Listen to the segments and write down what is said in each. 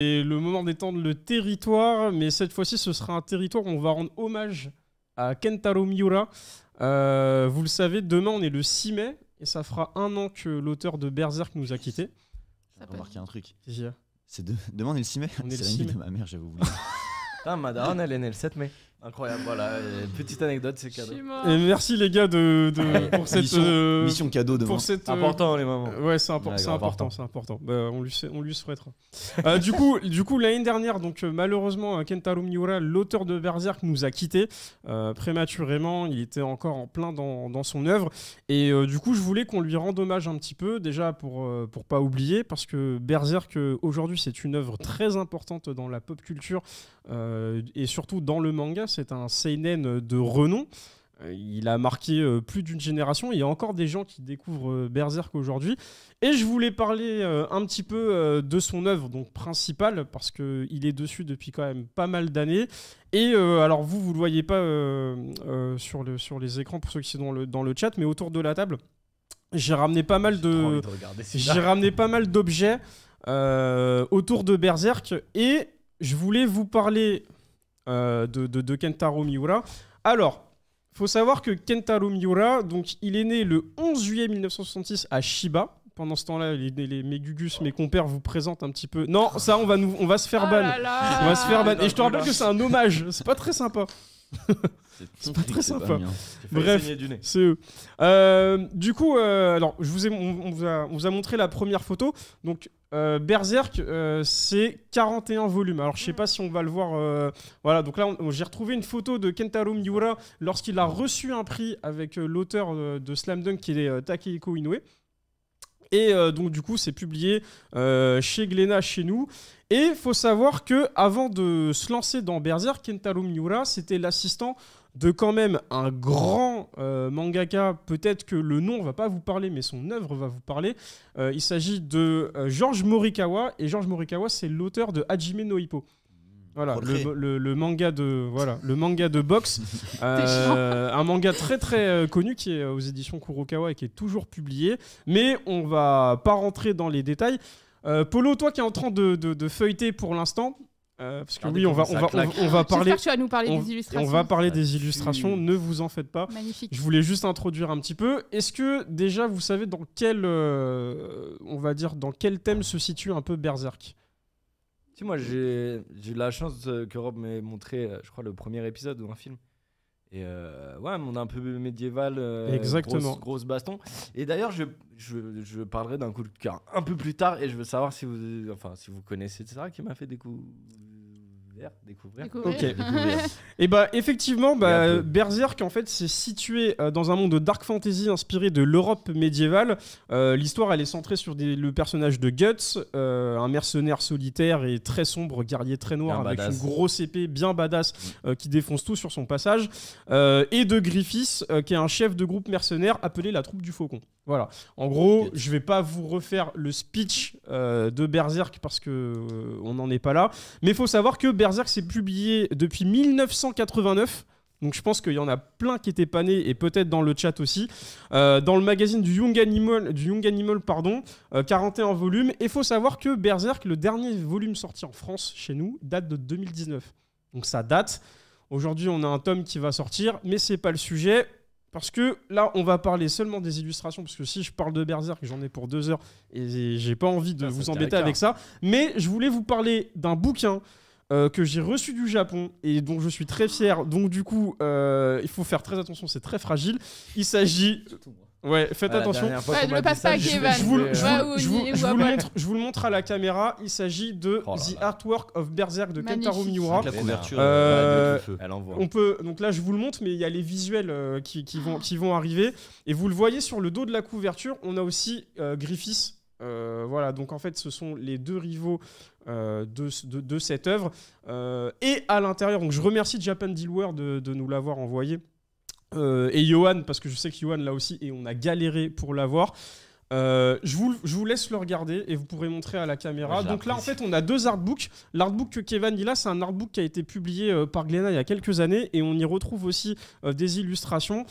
C'est le moment d'étendre le territoire, mais cette fois-ci, ce sera un territoire où on va rendre hommage à Kentaro Miura. Euh, vous le savez, demain, on est le 6 mai, et ça fera un an que l'auteur de Berserk nous a quittés. J'ai remarqué un truc. C'est de... Demain, on est le 6 mai C'est la nuit de ma mère, j'avoue. Putain, elle est née le 7 mai. Incroyable, voilà. petite anecdote, c'est cadeau. Et merci les gars de, pour cette euh, mission, cadeau de Pour euh, important les mamans. Ouais, c'est important, c'est important. Bah, on lui on lui souhaitera. Euh, du coup, du coup l'année dernière, donc malheureusement Kentaro Miura, l'auteur de Berserk, nous a quitté prématurément. Il était encore en plein dans, dans son œuvre et du coup, je voulais qu'on lui rende hommage un petit peu déjà pour pour pas oublier parce que Berserk aujourd'hui c'est une œuvre très importante dans la pop culture et surtout dans le manga c'est un seinen de renom. Euh, il a marqué euh, plus d'une génération. Il y a encore des gens qui découvrent euh, Berserk aujourd'hui. Et je voulais parler un petit peu de son œuvre donc principale parce que il est dessus depuis quand même pas mal d'années. Et alors vous, vous le voyez pas sur, les écrans pour ceux qui sont dans le, chat, mais autour de la table, j'ai ramené pas mal de, j'ai ramené pas mal d'objets autour de Berserk et je voulais vous parler euh, de, Kentaro Miura. Alors, faut savoir que Kentaro Miura, donc, il est né le 11 juillet 1966 à Shiba. Pendant ce temps-là, les, les, mes gugus, mes compères vous présentent un petit peu. Non, ça, on va, nous, on va se faire ah ban. on va se faire ban. Ah, Et je te rappelle que c'est un hommage. C'est pas très sympa c'est pas très sympa. Bref, c'est eux. Euh, du coup, euh, alors, je vous ai, on, vous a, montré la première photo. Donc, euh, Berserk, c'est 41 volumes. Alors, je sais mm. pas si on va le voir. voilà, donc là, j'ai retrouvé une photo de Kentaro Miura lorsqu'il a reçu un prix avec l'auteur de, Slam Dunk, qui est Takehiko Inoue. Et donc, du coup, c'est publié chez Glénat, chez nous. Et il faut savoir que avant de se lancer dans Berserk, Kentaro Miura, c'était l'assistant de quand même un grand euh, mangaka. Peut-être que le nom va pas vous parler, mais son œuvre va vous parler. Euh, il s'agit de euh, George Morikawa, et George Morikawa, c'est l'auteur de Hajime no Hippo. Voilà, le, manga de voilà, le manga de boxe, un manga très très connu qui est aux éditions Kurokawa et qui est toujours publié, mais on va pas rentrer dans les détails. Euh, Polo, toi qui es en train de, feuilleter pour l'instant, euh, parce que oui, on va, parler. des illustrations. va parler des ah, illustrations, ne vous en faites pas. Magnifique. Je voulais juste introduire un petit peu. Est-ce que déjà vous savez dans quel, euh, on va dire, dans quel thème se situe un peu Berserk Tu moi j'ai eu la chance que Rob m'ait montré, je crois, le premier épisode d'un film. Et euh, ouais, monde un peu médiéval, euh, Exactement. Grosse, baston. Et d'ailleurs, je, je, parlerai d'un coup de cœur un peu plus tard et je veux savoir si vous, enfin, si vous connaissez ça qui m'a fait des coups, Découvrir, découvrir. Et eh bah ben, effectivement, bah, Berserk en fait c'est situé euh, dans un monde de dark fantasy inspiré de l'Europe médiévale. Euh, l'histoire elle est centrée sur le personnage de Guts, euh, un mercenaire solitaire et très sombre guerrier très noir avec une grosse épée bien badass mm. qui défonce tout sur son passage, et de Griffiths qui est un chef de groupe mercenaire appelé la troupe du faucon. Voilà. En gros, je vais pas vous refaire le speech de Berserk parce que on n'en est pas là, mais il faut savoir que Berserk Berserk s'est publié depuis 1989. Donc je pense qu'il y en a plein qui étaient panés et peut-être dans le chat aussi. Euh, dans le magazine du Young Animal, du Young Animal pardon, 41 euh, volumes. Et faut savoir que Berserk, le dernier volume sorti en France chez nous, date de 2019. Donc ça date. Aujourd'hui, on a un tome qui va sortir, mais c'est pas le sujet. Parce que là, on va parler seulement des illustrations, parce que si je parle de Berserk, j'en ai pour deux heures et j'ai pas envie de ah, vous embêter avec ça. Mais je voulais vous parler d'un bouquin euh, que j'ai reçu du Japon et dont je suis très fier. Donc du coup, euh, il faut faire très attention, c'est très fragile. Il s'agit... Ouais, faites attention. passe Je vous le montre à la caméra. Il s'agit de oh The Artwork of Berserk de Kentaro Miura. Euh, on peut, donc là, je vous le montre, mais il y a les visuels qui, qui, vont, qui vont arriver. Et vous le voyez sur le dos de la couverture, on a aussi Griffiths euh, voilà, donc en fait, ce sont les deux rivaux euh, de, cette œuvre. Euh, et à l'intérieur, donc je remercie Japan Dealware de, nous l'avoir envoyé. et Johan, parce que je sais que là aussi, et on a galéré pour l'avoir. je, vous, je, vous, laisse le regarder et vous pourrez montrer à la caméra. Donc là, en fait, on a deux artbooks. L'artbook que Kevin dit là c'est un artbook qui a été publié par Glenna il y a quelques années et on y retrouve aussi des illustrations.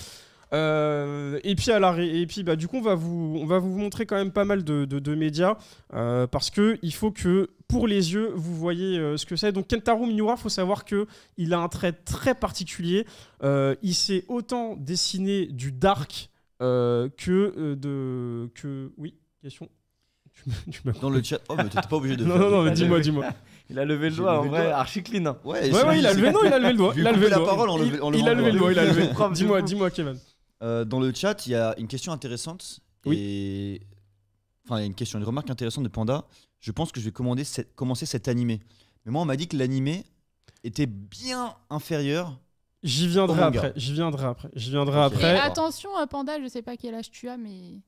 Euh, et puis, à et puis bah, du coup, on va, vous, on va vous montrer quand même pas mal de, de, de médias euh, parce que il faut que pour les yeux, vous voyez euh, ce que c'est. Donc Kentaro Miura, faut savoir que il a un trait très particulier. il s'est autant dessiné du dark que de que oui question. Tu Dans le chat. Oh, mais t'es pas obligé de. non, non, non, mais dis-moi, dis-moi. Il a levé le doigt, en vrai, archi clean. Ouais, ouais, il, a levé, non, il a levé le doigt. Il a levé la parole Il a levé le doigt, il a levé. Dis-moi, dis-moi, Kevin. Euh, dans le chat, il y a une question intéressante. Oui. Enfin, il y a une question, une remarque intéressante de Panda. Je pense que je vais commander commencer cet animé. Mais moi, on m'a dit que l'animé était bien inférieur. J'y viendrai, après. J'y viendrai après. J'y viendrai après. Et attention, euh, Panda, je sais pas quel âge tu as, mais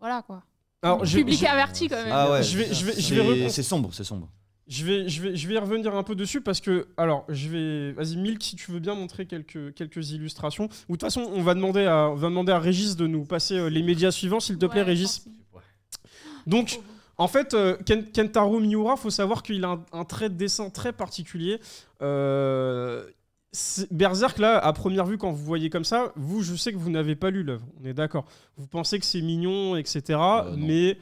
voilà quoi. Alors, je, public averti quand même. Ah ouais, je vais, je je vais C'est sombre, c'est sombre. Je vais, je, vais, je vais revenir un peu dessus parce que, alors, je vais. Vas-y, Milk, si tu veux bien montrer quelques, quelques illustrations. Ou de toute façon, on va, demander à, va demander à Régis de nous passer euh, les médias suivants, s'il te plaît, Régis. Donc, oh, oh. en fait, euh, Kentaro Miura, faut savoir qu'il a un, trait de dessin très particulier. Euh, Berserk, là, à première vue, quand vous voyez comme ça, vous, je sais que vous n'avez pas lu l'œuvre, on est d'accord. Vous pensez que c'est mignon, etc. Euh, mais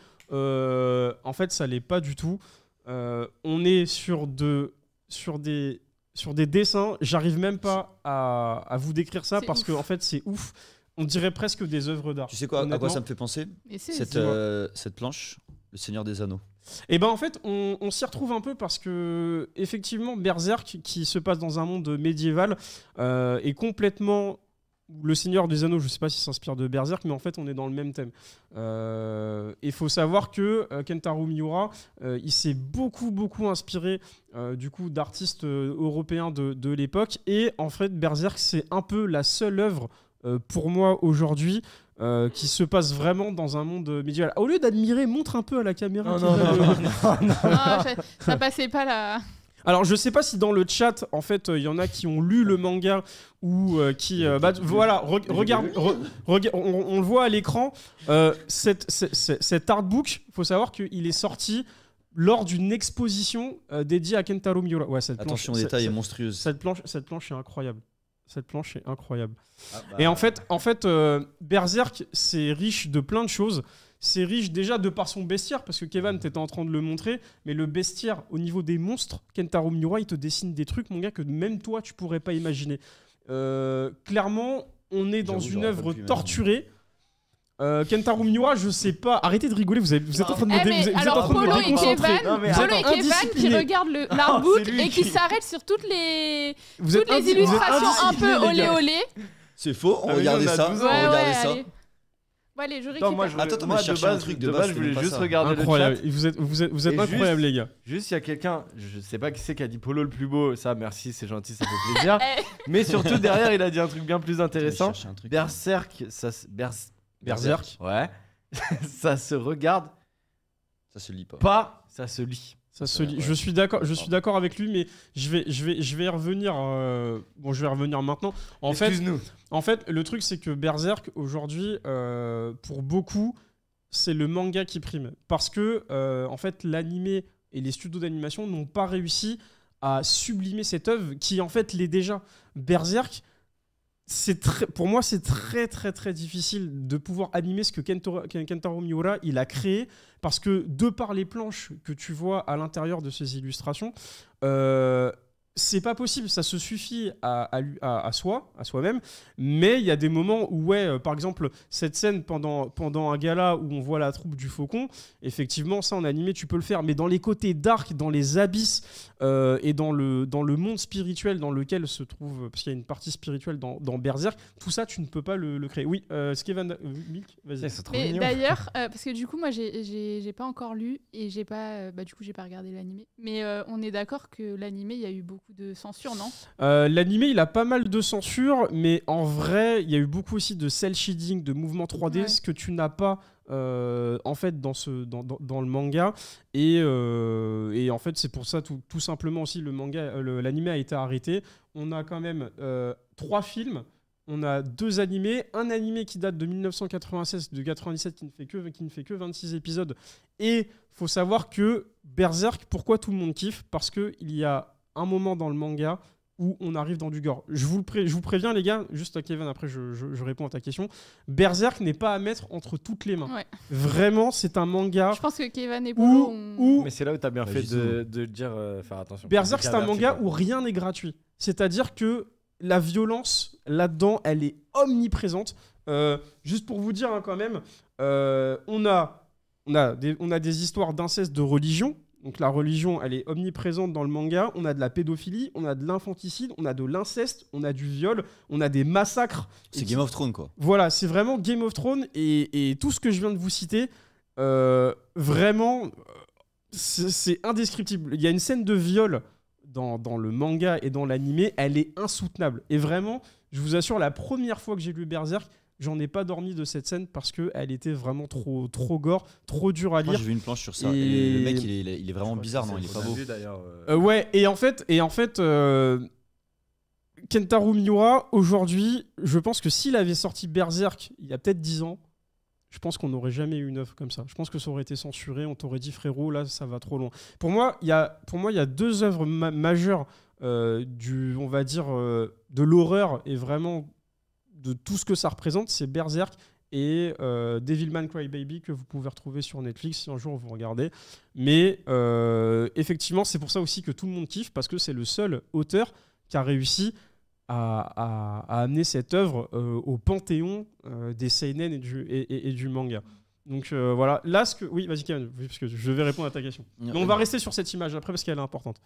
en fait, ça l'est pas du tout. Euh, on est sur, de, sur, des, sur des dessins. J'arrive même pas à, vous décrire ça parce que, en fait, c'est ouf. On dirait presque des œuvres d'art. Tu sais quoi, à quoi ça me fait penser cette, euh, cette planche, Le Seigneur des Anneaux. Et eh ben en fait, on, s'y retrouve un peu parce que effectivement, Berserk, qui se passe dans un monde médiéval, euh, est complètement le Seigneur des Anneaux, je ne sais pas s'il s'inspire de Berserk, mais en fait, on est dans le même thème. Il euh, faut savoir que euh, Kentaro Miura, euh, il s'est beaucoup, beaucoup inspiré du coup d'artistes européens de, l'époque. Et en fait, Berserk, c'est un peu la seule œuvre pour moi aujourd'hui qui se passe vraiment dans un monde médiéval. Au lieu d'admirer, montre un peu à la caméra. Non, non, non, ah, ça passait pas là. Alors, je sais pas si dans le chat, en fait, il euh, y en a qui ont lu le manga ou euh, qui. Euh, bah, voilà, regarde, on, le voit à l'écran. cet, cet il faut savoir qu'il est sorti lors d'une exposition dédiée à Kentaro Miura. Ouais, cette Attention, détail est, monstrueuse. Cette planche, cette planche est incroyable. Cette planche est incroyable. Ah bah. Et en fait, en fait Berserk, c'est riche de plein de choses c'est riche déjà de par son bestiaire, parce que Kevin, t'étais en train de le montrer, mais le bestiaire, au niveau des monstres, Kentaro Miura, il te dessine des trucs, mon gars, que même toi, tu pourrais pas imaginer. Euh, clairement, on est dans une œuvre torturée. Euh, Kentaro Miura, je sais pas. Arrêtez de rigoler, vous, êtes en train de me, Polo et Kevin, qui regardent l'artbook ah, et qui s'arrêtent sur toutes les, illustrations un peu olé olé. C'est faux, on ah ça. On regardait ça. Ouais, les Attends, moi, je Attends, moi, de un truc de base, je voulais juste regarder le chat. Vous êtes, vous êtes, pas les gars. Juste, il y a quelqu'un, je sais pas qui c'est qui a dit Polo le plus beau. Ça, merci, c'est gentil, ça fait plaisir. Mais surtout, derrière, il a dit un truc bien plus intéressant. Berserk, ça se. Berserk. Ouais. ça se regarde Ça se lit pas. pas, ça se lit se Je suis d'accord. Je suis d'accord avec lui, mais je vais, je vais, je vais revenir. Euh, bon, je vais revenir maintenant. En fait, en fait, le truc c'est que Berserk aujourd'hui, euh, pour beaucoup, c'est le manga qui prime, parce que euh, en fait, l'animé et les studios d'animation n'ont pas réussi à sublimer cette œuvre qui en fait l'est déjà. Berserk, c'est pour moi, c'est très très très difficile de pouvoir animer ce que Kentaro, Miura il a créé parce que de par les planches que tu vois à l'intérieur de ces illustrations, euh, c'est pas possible, ça se suffit à, à soi, à soi-même. Mais il y a des moments où, ouais, euh, par exemple, cette scène pendant, pendant un gala où on voit la troupe du faucon, effectivement, ça en animé, tu peux le faire. Mais dans les côtés dark, dans les abysses euh, et dans le, dans le monde spirituel dans lequel se trouve, euh, parce qu'il y a une partie spirituelle dans, Berserk, tout ça, tu ne peux pas le, créer. Oui, euh, vas-y. Eh, d'ailleurs, parce que du coup, moi, j'ai pas encore lu et j'ai pas, bah, du coup, j'ai pas regardé l'animé. Mais on est d'accord que l'animé, il y a eu beaucoup de censure, non euh, L'animé, il a pas mal de censure, mais en vrai, il y a eu beaucoup aussi de cell shading, de mouvement 3D, ce que tu n'as pas euh, en fait dans, ce, dans, le manga. Euh, et, en fait, c'est pour ça tout, simplement aussi le manga, euh, l'animé a été arrêté. On a quand même trois films. On a deux animés, un animé qui date de 1996, de 97, qui ne fait que, qui ne fait que 26 épisodes. Et faut savoir que Berserk, pourquoi tout le monde kiffe Parce qu'il y a un moment dans le manga où on arrive dans du gore. Je vous, le je vous préviens, les gars, juste à Kevin, après je, je, réponds à ta question. Berserk n'est pas à mettre entre toutes les mains. Vraiment, c'est un manga. Je pense que Kevin est Où, Mais c'est là où tu as bien bah, fait de, de, dire. Euh, faire attention. Berserk, c'est un manga où rien n'est gratuit. C'est-à-dire que la violence, là-dedans, elle est omniprésente. Euh, juste pour vous dire, hein, quand même, euh, on a. On a, des, on a des histoires d'inceste de religion, donc la religion, elle est omniprésente dans le manga. On a de la pédophilie, on a de l'infanticide, on a de l'inceste, on a du viol, on a des massacres. C'est Game of Thrones, quoi. Voilà, c'est vraiment Game of Thrones et, tout ce que je viens de vous citer, euh, vraiment, c'est indescriptible. Il y a une scène de viol dans, dans le manga et dans l'animé, elle est insoutenable. Et vraiment, je vous assure, la première fois que j'ai lu Berserk, J'en ai pas dormi de cette scène parce qu'elle était vraiment trop, trop gore, trop dure à lire. J'ai vu une planche sur ça. le mec, il est, vraiment bizarre, non Il est pas beau. Euh. Euh, ouais, et en fait, et en fait euh, Kentaro Miura, aujourd'hui, je pense que s'il avait sorti Berserk il y a peut-être 10 ans, je pense qu'on n'aurait jamais eu une œuvre comme ça. Je pense que ça aurait été censuré, on t'aurait dit frérot, là, ça va trop loin. Pour moi, il y a, pour moi, il y a deux œuvres majeures du, on va dire, de l'horreur et vraiment de tout ce que ça représente, c'est Berserk et euh, Devilman Crybaby que vous pouvez retrouver sur Netflix si un jour vous regardez. Mais euh, effectivement, c'est pour ça aussi que tout le monde kiffe parce que c'est le seul auteur qui a réussi à, amener cette œuvre euh, au panthéon euh, des seinen et du, manga. Donc voilà, là ce que oui, vas-y Kevin, parce que je vais répondre à ta question. on va rester sur cette image après parce qu'elle est importante.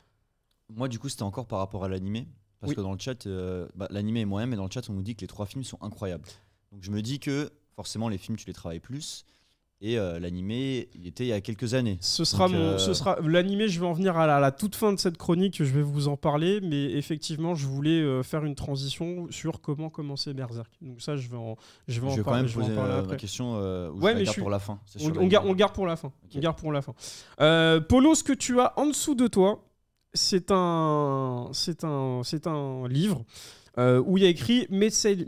Moi du coup, c'était encore par rapport à l'animé parce que dans le chat, euh, bah, l'animé est moyen, mais dans le chat, on nous dit que les trois films sont incroyables. Donc je me dis que forcément, les films, tu les travailles plus. Et euh, l'animé, il était il y a quelques années. Ce sera, ce euh, sera l'animé. Je vais en venir à la, toute fin de cette chronique. Je vais vous en parler, mais effectivement, je voulais faire une transition sur comment commencer Berserk. Donc ça, je vais en, je vais, je vais quand même poser la question. ouais, mais pour la fin. On, garde, on, garde pour la fin. On garde pour la fin. Polo, ce que tu as en dessous de toi, c'est un, c'est un, c'est un livre euh, où il y a écrit Messages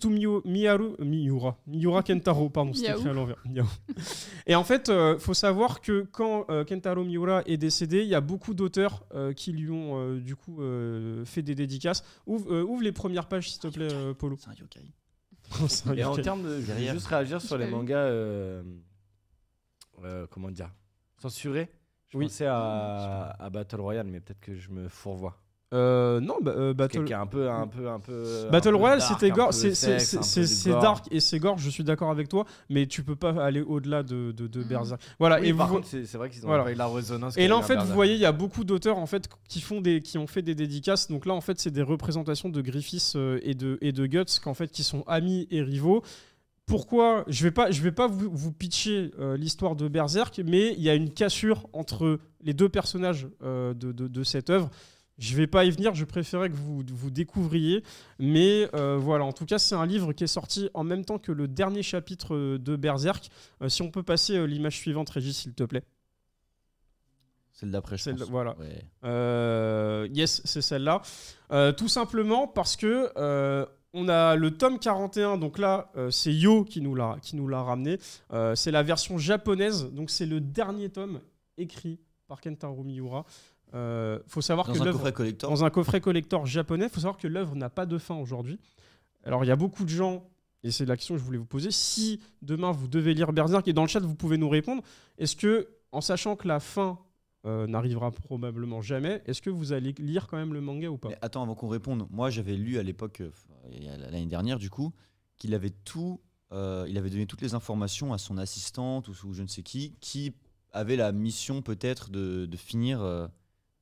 to Miura, Kentaro, pardon, c'était à l'envers. Et en fait, il euh, faut savoir que quand euh, Kentaro Miura est décédé, il y a beaucoup d'auteurs qui lui ont du coup fait des dédicaces. Ouvre, les premières pages, s'il te plaît, Polo. C'est un yokai. Et en Je vais juste réagir sur les mangas. comment dire Censurés je oui. c'est à, à Battle Royale, mais peut-être que je me fourvoie. Euh, non, bah, euh, Battle. Qui un peu, un peu, un peu. Battle Royale, c'est dark et c'est gore. Je suis d'accord avec toi, mais tu peux pas aller au-delà de, de, hmm. Berserk. Voilà. et par contre, c'est vrai qu'ils ont voilà. la résonance. Et là, en fait, vous voyez, il y a beaucoup d'auteurs en fait qui font des, qui ont fait des dédicaces. Donc là, en fait, c'est des représentations de Griffiths euh, et de et de Guts qu'en fait, qui sont amis et rivaux pourquoi je vais pas je vais pas vous, pitcher euh, l'histoire de Berserk, mais il y a une cassure entre les deux personnages euh, de, cette œuvre. Je vais pas y venir, je préférais que vous, vous découvriez. Mais euh, voilà, en tout cas, c'est un livre qui est sorti en même temps que le dernier chapitre de Berserk. si on peut passer l'image suivante, Régis, s'il te plaît. Celle d'après, je Voilà. yes, c'est celle-là. tout simplement parce que on a le tome 41, donc là, euh, c'est Yo qui nous l'a, ramené. Euh, c'est la version japonaise, donc c'est le dernier tome écrit par Kentaro Miura. Euh, faut savoir que un coffret Dans un coffret collector japonais, faut savoir que l'œuvre n'a pas de fin aujourd'hui. Alors il y a beaucoup de gens, et c'est la question que je voulais vous poser, si demain vous devez lire Berserk, et dans le chat vous pouvez nous répondre, est-ce que, en sachant que la fin euh, n'arrivera probablement jamais. Est-ce que vous allez lire quand même le manga ou pas Attends, avant qu'on réponde, moi j'avais lu à l'époque, euh, l'année dernière du coup, qu'il avait tout, euh, il avait donné toutes les informations à son assistante ou, je ne sais qui, qui avait la mission peut-être de, de finir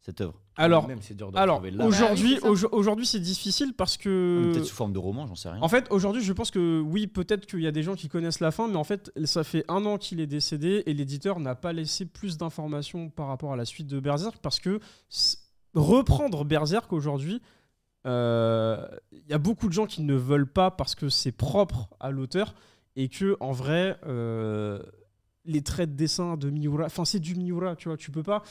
cette œuvre ah, alors, alors ah aujourd'hui, aujourd'hui, c'est difficile parce que ah, peut-être sous forme de roman, j'en sais rien. En fait, aujourd'hui, je pense que oui, peut-être qu'il y a des gens qui connaissent la fin, mais en fait, ça fait un an qu'il est décédé et l'éditeur n'a pas laissé plus d'informations par rapport à la suite de Berserk parce que reprendre Berserk aujourd'hui, euh, il y a beaucoup de gens qui ne veulent pas parce que c'est propre à l'auteur et que en vrai. Euh, les traits de dessin de Miura. Enfin, c'est du Miura, tu vois. Tu peux pas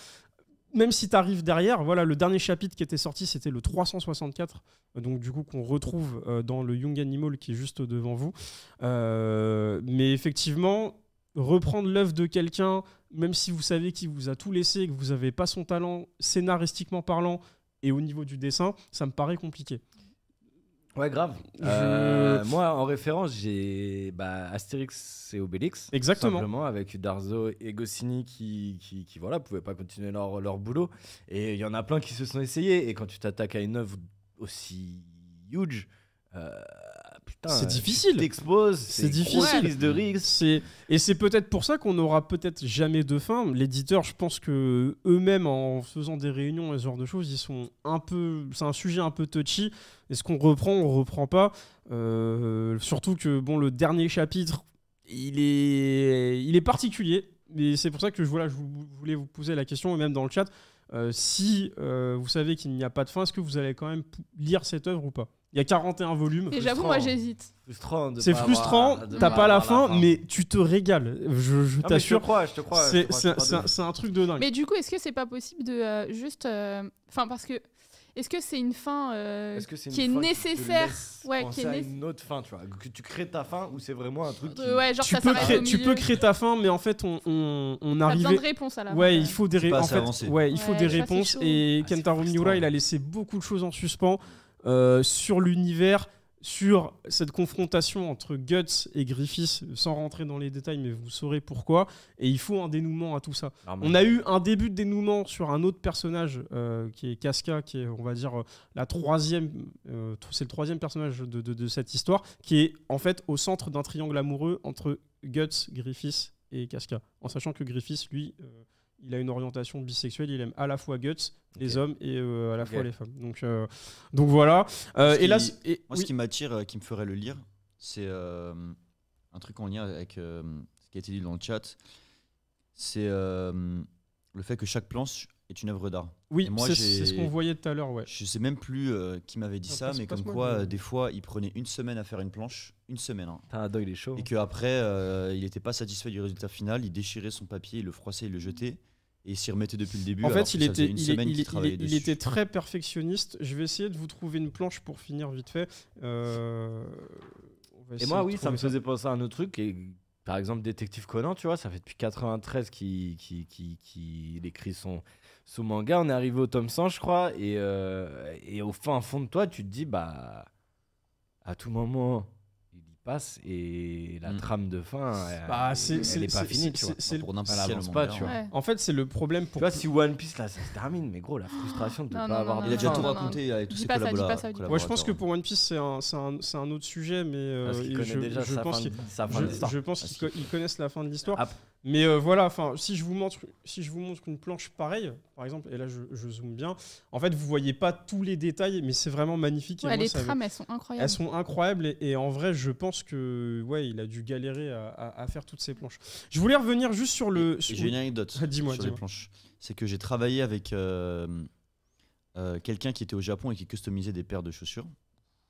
même si tu arrives derrière, voilà, le dernier chapitre qui était sorti, c'était le 364, euh, donc du coup qu'on retrouve euh, dans le Young Animal qui est juste devant vous. Euh, mais effectivement, reprendre l'œuvre de quelqu'un, même si vous savez qu'il vous a tout laissé, que vous n'avez pas son talent scénaristiquement parlant et au niveau du dessin, ça me paraît compliqué. Ouais, grave. Euh, moi, en référence, j'ai bah, Astérix et Obélix. Exactement. avec Darzo et Goscinny qui, qui, voilà, pouvaient pas continuer leur, leur boulot. Et il y en a plein qui se sont essayés. Et quand tu t'attaques à une œuvre aussi huge, euh, euh, c'est difficile. C'est difficile. Et c'est peut-être pour ça qu'on n'aura peut-être jamais de fin. L'éditeur, je pense que eux-mêmes, en faisant des réunions et ce genre de choses, ils sont un peu. C'est un sujet un peu touchy. Est-ce qu'on reprend, on reprend pas euh, Surtout que bon, le dernier chapitre, il est, il est particulier. Mais c'est pour ça que voilà, je voulais vous poser la question, même dans le chat. Euh, si vous savez qu'il n'y a pas de fin, est-ce que vous allez quand même lire cette œuvre ou pas il y a 41 volumes. Et j'avoue, moi j'hésite. C'est frustrant, t'as pas, pas la, fin, mais tu te régales. Je, t'assure. Je te crois, je te crois. C'est un, truc de dingue. Mais du coup, est-ce que c'est pas possible de euh, juste. Euh, enfin, parce que. Est-ce que c'est une fin euh, qui est nécessaire Ouais, qui est une autre fin, tu vois. Que tu crées ta fin ou c'est vraiment un truc. Qui... Ouais, genre tu, peux créer, tu peux créer ta fin, mais en fait, on, on, on arrive. besoin de réponses à la Ouais, fin, il faut des, bah, ouais, il faut des réponses. Et ah, Kentaro Miura, il a laissé beaucoup de choses en suspens. Euh, sur l'univers, sur cette confrontation entre Guts et Griffiths, sans rentrer dans les détails, mais vous saurez pourquoi. Et il faut un dénouement à tout ça. on a eu un début de dénouement sur un autre personnage euh, qui est Casca, qui est, on va dire, euh, la troisième, c'est le troisième personnage de, de, cette histoire, qui est en fait au centre d'un triangle amoureux entre Guts, Griffiths et Casca. En sachant que Griffiths, lui, il a une orientation bisexuelle, il aime à la fois Guts, les hommes, et euh, à la fois les femmes. Donc, euh, donc voilà. Euh, et là, moi, ce qui m'attire, qui me ferait le lire, c'est un truc en lien avec ce qui a été dit dans le chat. C'est le fait que chaque planche est une œuvre d'art. Oui, c'est ce qu'on voyait tout à l'heure. Ouais. Je sais même plus euh, qui m'avait dit ça, mais comme quoi, euh, des fois, il prenait une semaine à faire une planche, une semaine. Hein, Et hein. qu'après, après, euh, il n'était pas satisfait du résultat final, il déchirait son papier, le froissait, il le jetait. Et s'y remettait depuis le début. En fait, il était, il, il, était très perfectionniste. Je vais essayer de vous trouver une planche pour finir vite fait. et moi, oui, ça me faisait penser à un autre truc et par exemple, Détective Conan, tu vois, ça fait depuis 93 qu'il écrit son, manga. On est arrivé au tome 100, je crois, et, euh, et au fin fond de toi, tu te dis, bah, à tout moment, et la hmm. trame de fin elle, est, n'est pas finie tu vois enfin, pour n'en pas hein. tu vois en fait c'est le problème pour tu vois si One Piece là ça se termine mais gros la frustration de ne pas avoir non, il a déjà tout raconté avec tous ses collaborateurs moi je pense que pour One Piece c'est un, un, un, autre sujet mais euh, je, déjà je, pense qu'ils connaissent la fin de l'histoire mais euh, voilà, enfin, si je vous montre, si je vous montre une planche pareille, par exemple, et là je, zoome bien, en fait vous voyez pas tous les détails, mais c'est vraiment magnifique. les trames, elles sont incroyables. Elles sont incroyables et, en vrai, je pense que ouais, il a dû galérer à, faire toutes ces planches. Je voulais revenir juste sur le. J'ai une anecdote. dis-moi. Sur les planches, c'est que j'ai travaillé avec euh, euh, quelqu'un qui était au Japon et qui customisait des paires de chaussures.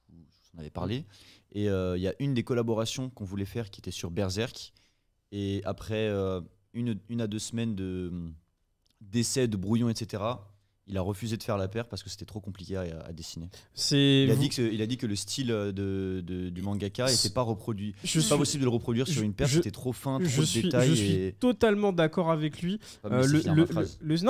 Je vous en avais parlé. Et il y a une des collaborations qu'on voulait faire qui était sur Berserk et après euh, une, à deux semaines d'essais, de, euh, de brouillons, etc., il a refusé de faire la paire parce que c'était trop compliqué à, dessiner. Il a, dit que, il a dit que le style euh, de, du mangaka n'était pas reproduit. C'est pas possible de le reproduire sur une paire, c'était trop fin, trop je de suis, détails. Je suis totalement d'accord avec lui. Ah, non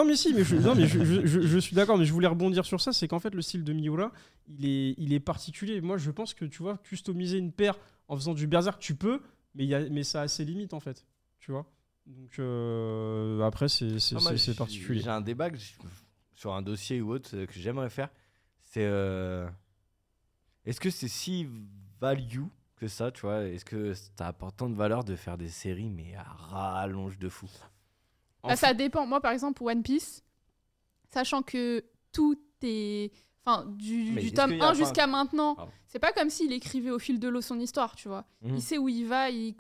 mais si, je, non, mais je, suis d'accord, mais je voulais rebondir sur ça, c'est qu'en fait le style de Miura, il est, il est particulier. Moi je pense que tu vois, customiser une paire en faisant du berserk, tu peux, mais, y a, mais ça a ses limites en fait, tu vois. Donc euh, après, c'est particulier. J'ai un débat sur un dossier ou autre euh, que j'aimerais faire. C'est euh, est-ce que c'est si value que ça, tu vois Est-ce que c'est important de valeur de faire des séries, mais à rallonge de fou bah, Ça dépend. Moi, par exemple, One Piece, sachant que tout est enfin du, ah, du tome 1 jusqu'à maintenant. C'est pas comme s'il écrivait au fil de l'eau son histoire, tu vois. Mhm. Il sait où il va, il,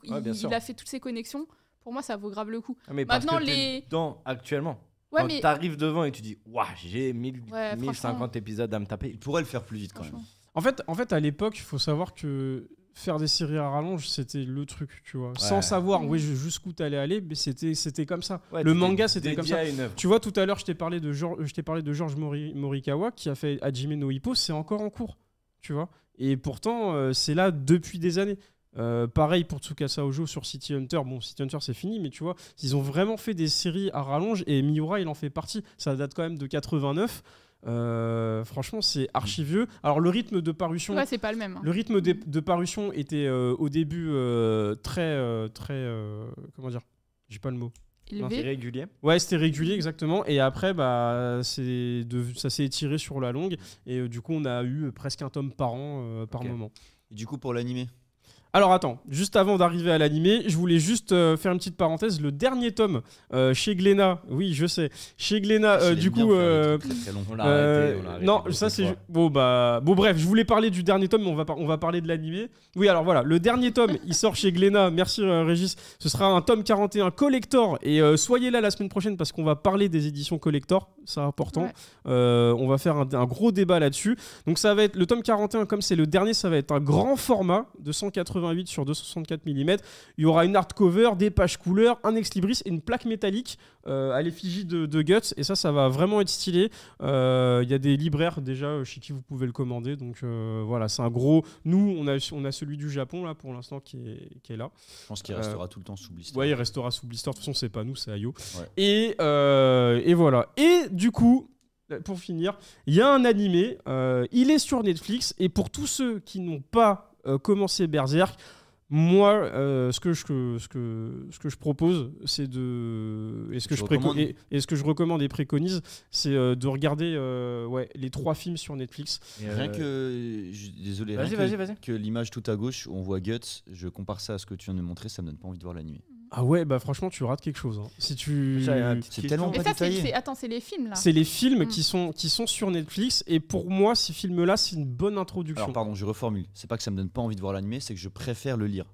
a fait toutes ses connexions. Pour moi, ça vaut grave le coup. Ah, mais maintenant, les. Dans actuellement. Ouais, quand t'arrives devant et tu dis, waouh, j'ai 1050 épisodes à me taper. Il pourrait le faire plus vite quand même. En fait, en fait à l'époque, il faut savoir que faire des séries à rallonge, c'était le truc, tu vois. Sans savoir oui, mm. jusqu'où t'allais aller, mais c'était c'était comme ça. le manga, c'était comme ça. Tu vois, tout à l'heure, je t'ai parlé de George, je t'ai parlé de George Morikawa qui a fait Hajime no Hippo, c'est encore en cours, tu vois. Et pourtant, euh, c'est là depuis des années. Euh, pareil pour Tsukasa Ojo sur City Hunter. Bon, City Hunter, c'est fini, mais tu vois, ils ont vraiment fait des séries à rallonge et Miura, il en fait partie. Ça date quand même de 89. Euh, franchement, c'est archivieux. Mm. Alors le rythme de parution, ouais, c'est pas le même. Hein. Le rythme de, parution était euh, au début euh, très, très, comment dire, j'ai pas le mot. C'était régulier. Ouais, c'était régulier exactement. Et après, bah, c'est ça s'est étiré sur la longue et du coup, on a eu presque un tome par an par moment. Et du coup, pour l'animer alors attends, juste avant d'arriver à l'animé, je voulais juste euh, faire une petite parenthèse. Le dernier tome euh, chez Glénat, oui, je sais, chez Glénat, ah, euh, du coup, non, ça c'est bon bah bon bref, je voulais parler du dernier tome, mais on va on va parler de l'animé. Oui, alors voilà, le dernier tome, il sort chez Glénat. Merci Régis. Ce sera un tome 41 collector et soyez là la semaine prochaine parce qu'on va parler des éditions collector, c'est important. on va faire un, un gros débat là-dessus. Donc ça va être le tome 41 comme c'est le dernier, ça va être un grand format de 180 sur 264 mm. Il y aura une hardcover, des pages couleurs, un ex-libris et une plaque métallique euh, à l'effigie de, Guts. Et ça, ça va vraiment être stylé. Euh, il y a des libraires déjà euh, chez qui vous pouvez le commander. Donc voilà, c'est un gros. Nous, on a, on a celui du Japon là pour l'instant qui est, qui est là. Je pense qu'il restera tout le temps sous blister. Oui, il restera sous blister. De toute façon, c'est pas nous, c'est Ayo Et, et voilà. Et du coup, pour finir, il y a un animé, il est sur Netflix, et pour tous ceux qui n'ont pas euh, commencer Berserk. Moi, euh, ce, que je, ce, que, ce que je propose, c'est de. Et ce, que je et, et ce que je recommande et préconise, c'est euh, de regarder ouais, les trois films sur Netflix. rien que. désolé, que, que l'image tout à gauche, où on voit Guts, je compare ça à ce que tu viens de montrer, ça me donne pas envie de voir l'animé. Ah ouais, bah franchement, tu rates quelque chose. Hein. Si tu. C'est tellement pas attends, c'est les films là. C'est les films mm. qui, sont, qui sont sur Netflix, et pour moi, ces films-là, c'est une bonne introduction. pardon, je reformule. C'est pas que ça me donne pas envie de voir l'animé, c'est que je préfère le lire.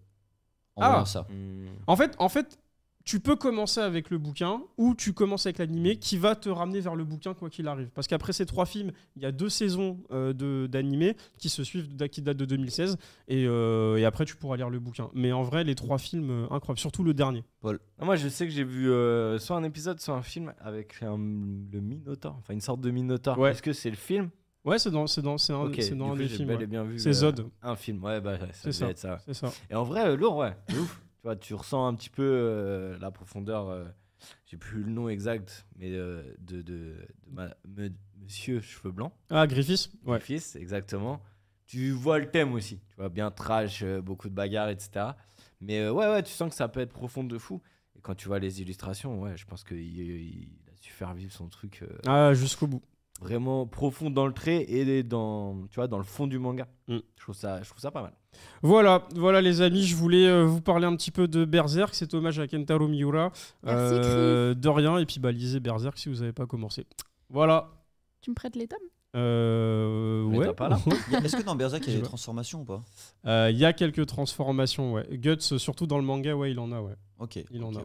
Ah. ça. Hmm. En fait, en fait, tu peux commencer avec le bouquin ou tu commences avec l'animé qui va te ramener vers le bouquin quoi qu'il arrive. Parce qu'après ces trois films, il y a deux saisons euh, de d'animé qui se suivent, qui datent de 2016. Euh, et, après, tu pourras lire le bouquin. Mais en vrai, les trois films, euh, incroyables. Surtout le dernier. Paul. Moi, je sais que j'ai vu soit un épisode, soit un film avec le Minotaur. Enfin, une sorte de Minotaur. Ouais. Est-ce que c'est le film Ouais, c'est dans, c'est dans, c'est un, dans des films. C'est Zod. Un film, ouais, bah, ça, ça. Être ça. Et en vrai, lourd, ouais. ouf tu vois, tu ressens un petit peu euh, la profondeur, euh, j'ai plus le nom exact, mais euh, de, monsieur cheveux Blanc. Ah, Griffiths ouais. Griffiths, exactement. Tu vois le thème aussi, tu vois, bien trash, beaucoup de bagarres, etc. Mais ouais, ouais, tu sens que ça peut être profond de fou. Et quand tu vois les illustrations, ouais, je pense qu'il a su faire vivre son truc. ah, jusqu'au bout vraiment profond dans le trait et dans, tu vois, dans le fond du manga. Mm. Je, trouve ça, je trouve ça pas mal. Voilà, voilà les amis, je voulais euh, vous parler un petit peu de Berserk, cet hommage à Kentaro Miura. Merci, euh, de rien, et puis bah, lisez Berserk si vous n'avez pas commencé. Voilà. Tu me prêtes les tomes euh, ouais. Est-ce que dans Berserk il y a des transformations ou pas euh, Il y a quelques transformations, ouais. Guts, surtout dans le manga, ouais, il en a, ouais. Ok. Il en a.